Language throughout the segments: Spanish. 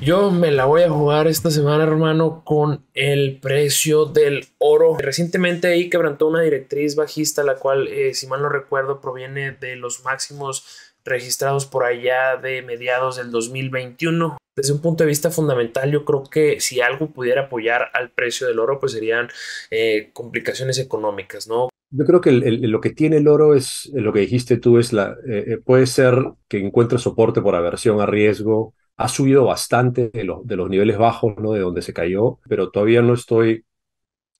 Yo me la voy a jugar esta semana, hermano, con el precio del oro. Recientemente ahí quebrantó una directriz bajista, la cual, eh, si mal no recuerdo, proviene de los máximos registrados por allá de mediados del 2021. Desde un punto de vista fundamental, yo creo que si algo pudiera apoyar al precio del oro, pues serían eh, complicaciones económicas, ¿no? Yo creo que lo que tiene el oro es eh, lo que dijiste tú, es la, eh, eh, puede ser que encuentre soporte por aversión a riesgo. Ha subido bastante de, de los niveles bajos, ¿no? De donde se cayó, pero todavía no estoy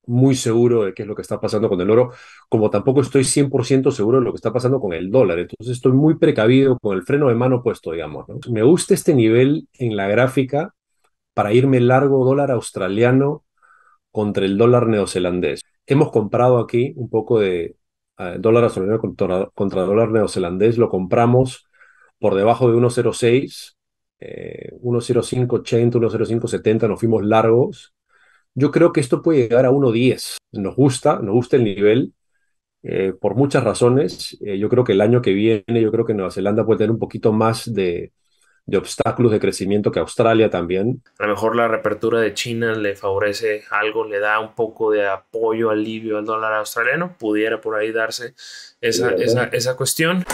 muy seguro de qué es lo que está pasando con el oro, como tampoco estoy 100% seguro de lo que está pasando con el dólar. Entonces estoy muy precavido con el freno de mano puesto, digamos. ¿no? Me gusta este nivel en la gráfica para irme largo dólar australiano contra el dólar neozelandés hemos comprado aquí un poco de eh, dólar a contra, contra, dólar neozelandés, lo compramos por debajo de 1.06, 1.0580, 1.0570, nos fuimos largos. Yo creo que esto puede llegar a 1.10. Nos gusta, nos gusta el nivel. Eh, por muchas razones, eh, yo creo que el año que viene, yo creo que Nueva Zelanda puede tener un poquito más de, de obstáculos de crecimiento que Australia también. A lo mejor la reapertura de China le favorece algo, le da un poco de apoyo, alivio al dólar australiano, pudiera por ahí darse esa, esa, esa cuestión.